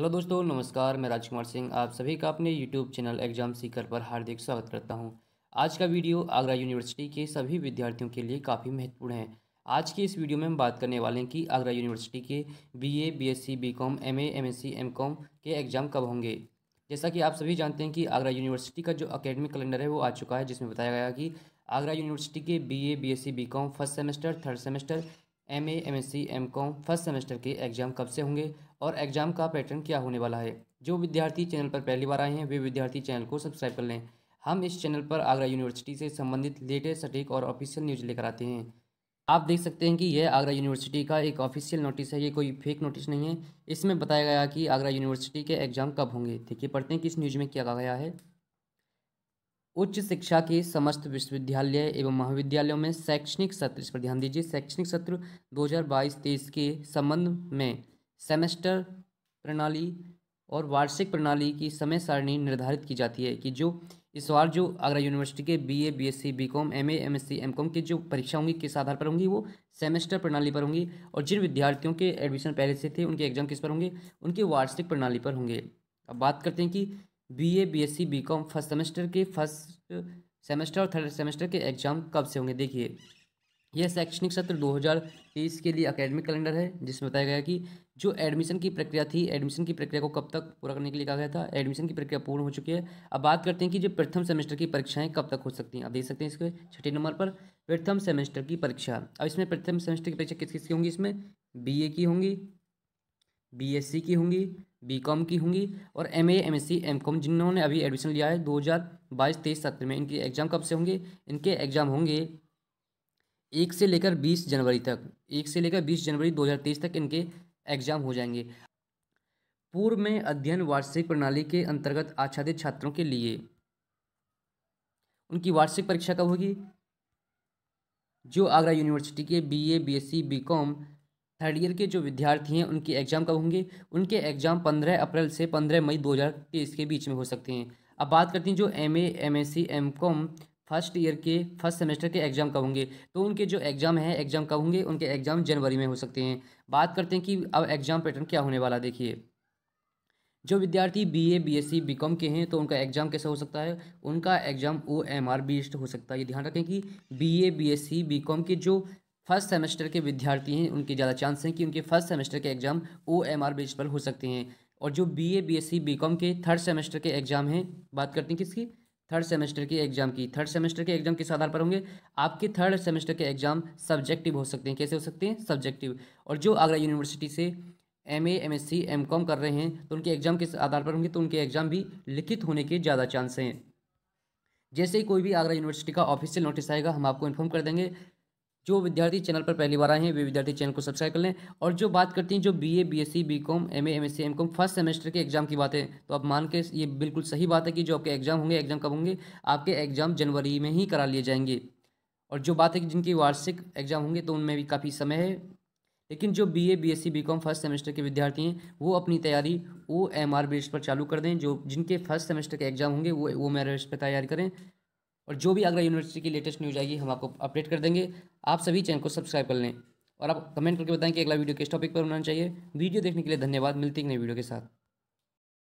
hello दोस्तों नमस्कार मैं राजकुमार सिंह आप सभी का अपने यूट्यूब चैनल एग्जाम सीकर पर हार्दिक स्वागत करता हूं आज का वीडियो आगरा यूनिवर्सिटी के सभी विद्यार्थियों के लिए काफ़ी महत्वपूर्ण है आज की इस वीडियो में हम बात करने वाले हैं कि आगरा यूनिवर्सिटी के BA, BSc, B MA, M MCom के एग्ज़ाम कब होंगे जैसा कि आप सभी जानते हैं कि आगरा यूनिवर्सिटी का जो अकेडमिक कैलेंडर है वो आ चुका है जिसमें बताया गया कि आगरा यूनिवर्सिटी के B A BCom first semester third semester M A M S C MCom first semester के एग्जाम कब से होंगे और एग्जाम का पैटर्न क्या होने वाला है जो विद्यार्थी चैनल पर पहली बार आए हैं वे विद्यार्थी चैनल को सब्सक्राइब कर लें हम इस चैनल पर आगरा यूनिवर्सिटी से संबंधित लेटेस्ट सटीक और ऑफिशियल न्यूज लेकर आते हैं आप देख सकते हैं कि यह आगरा यूनिवर्सिटी का एक ऑफिशियल नोटिस है ये कोई फेक नोटिस नहीं है इसमें बताया गया कि आगरा यूनिवर्सिटी के एग्ज़ाम कब होंगे देखिए पढ़ते हैं कि इस न्यूज़ में क्या कहा गया है उच्च शिक्षा के समस्त विश्वविद्यालय एवं महाविद्यालयों में शैक्षणिक सत्र इस पर ध्यान दीजिए शैक्षणिक सत्र 2022-23 के संबंध में सेमेस्टर प्रणाली और वार्षिक प्रणाली की समय सारणी निर्धारित की जाती है कि जो इस बार जो आगरा यूनिवर्सिटी के BA BSc BCom MA MSc MCom की जो परीक्षा होंगी किस आधार पर होंगी वो सेमेस्टर प्रणाली पर होंगी और जिन विद्यार्थियों के एडमिशन पहले से थे उनके एग्जाम किस पर होंगे उनके वार्षिक प्रणाली पर होंगे अब बात करते हैं कि BA BSc BCom first semester के फर्स्ट सेमेस्टर और थर्ड सेमेस्टर के एग्जाम कब से होंगे देखिए यह शैक्षणिक सत्र 2023 के लिए अकेडमिक कैलेंडर है जिसमें बताया गया कि जो एडमिशन की प्रक्रिया थी एडमिशन की प्रक्रिया को कब तक पूरा करने के लिए कहा गया था एडमिशन की प्रक्रिया पूर्ण हो चुकी है अब बात करते हैं कि जो प्रथम सेमेस्टर की परीक्षाएं कब तक हो सकती हैं आप देख सकते हैं इसके छठे नंबर पर प्रथम सेमेस्टर की परीक्षा अब इसमें प्रथम सेमेस्टर की परीक्षा किस किस की होंगी इसमें बी की होंगी बी की होंगी बीकॉम की होंगी और M A M S C MCom जिन्होंने अभी एडमिशन लिया है दो हज़ार बाईस तेईस सत्र में इनके एग्ज़ाम कब से होंगे इनके एग्ज़ाम होंगे एक से लेकर बीस जनवरी तक एक से लेकर बीस जनवरी दो हज़ार तेईस तक इनके एग्ज़ाम हो जाएंगे पूर्व में अध्ययन वार्षिक प्रणाली के अंतर्गत आच्छादित छात्रों के लिए उनकी वार्षिक परीक्षा कब होगी जो आगरा यूनिवर्सिटी के C B BCom third year के जो विद्यार्थी हैं उनके एग्ज़ाम कब होंगे उनके एग्ज़ाम पंद्रह अप्रैल से पंद्रह मई दो हज़ार तेईस के बीच में हो सकते हैं अब बात करते हैं जो M A M S C MCom first year के फर्स्ट सेमेस्टर के एग्ज़ाम कब होंगे तो उनके जो एग्ज़ाम हैं एग्ज़ाम कब होंगे उनके एग्ज़ाम जनवरी में हो सकते हैं बात करते हैं कि अब एग्ज़ाम पैटर्न क्या होने वाला देखिए जो विद्यार्थी B B A S C B com के हैं तो उनका एग्ज़ाम कैसा हो सकता है उनका exam O M R based हो सकता है ये ध्यान रखें कि B B A S C B com के जो फर्स्ट सेमेस्टर के विद्यार्थी हैं उनके ज़्यादा चांस हैं कि उनके फर्स्ट सेमेस्टर के exam O M R base पर हो सकते हैं और जो B A B S C B com के थर्ड सेमेस्टर के एग्ज़ाम हैं बात करते हैं किसकी थर्ड सेमेस्टर के एग्ज़ाम की थर्ड सेमेस्टर के एग्ज़ाम किस आधार पर होंगे आपके थर्ड सेमेस्टर के एग्ज़ाम सब्जेक्टिव हो सकते हैं कैसे हो सकते हैं सब्जेक्टिव और जो आगरा यूनिवर्सिटी से M A M S C MCom कर रहे हैं तो उनके एग्ज़ाम किस आधार पर होंगे तो उनके एग्ज़ाम भी लिखित होने के ज़्यादा चांस हैं जैसे ही कोई भी आगरा यूनिवर्सिटी का ऑफिशियल नोटिस आएगा हम आपको इन्फॉर्म कर देंगे जो विद्यार्थी चैनल पर पहली बार आए हैं वे विद्यार्थी चैनल को सब्सक्राइब कर लें और जो बात करती हैं जो B A B S C B BCom M A M S C MCom first semester के एग्जाम की बात है तो आप मान के ये बिल्कुल सही बात है कि जो आपके एग्जाम होंगे एग्जाम कब होंगे आपके एग्जाम जनवरी में ही करा लिए जाएंगे और जो बात है कि जिनकी वार्षिक एग्जाम होंगे तो उनमें भी काफ़ी समय है लेकिन जो B A B S C B BCom first semester के विद्यार्थी हैं वो अपनी तैयारी ओ एम आर बेस पर चालू कर दें जो जिनके फर्स्ट सेमेस्टर के एग्जाम होंगे वो ओ एम आर बेस पर तैयारी करें और जो भी आगरा यूनिवर्सिटी की लेटेस्ट न्यूज आएगी हम आपको अपडेट कर देंगे आप सभी चैनल को सब्सक्राइब कर लें और आप कमेंट करके बताएं कि अगला वीडियो किस टॉपिक पर होना चाहिए वीडियो देखने के लिए धन्यवाद मिलती है नई वीडियो के साथ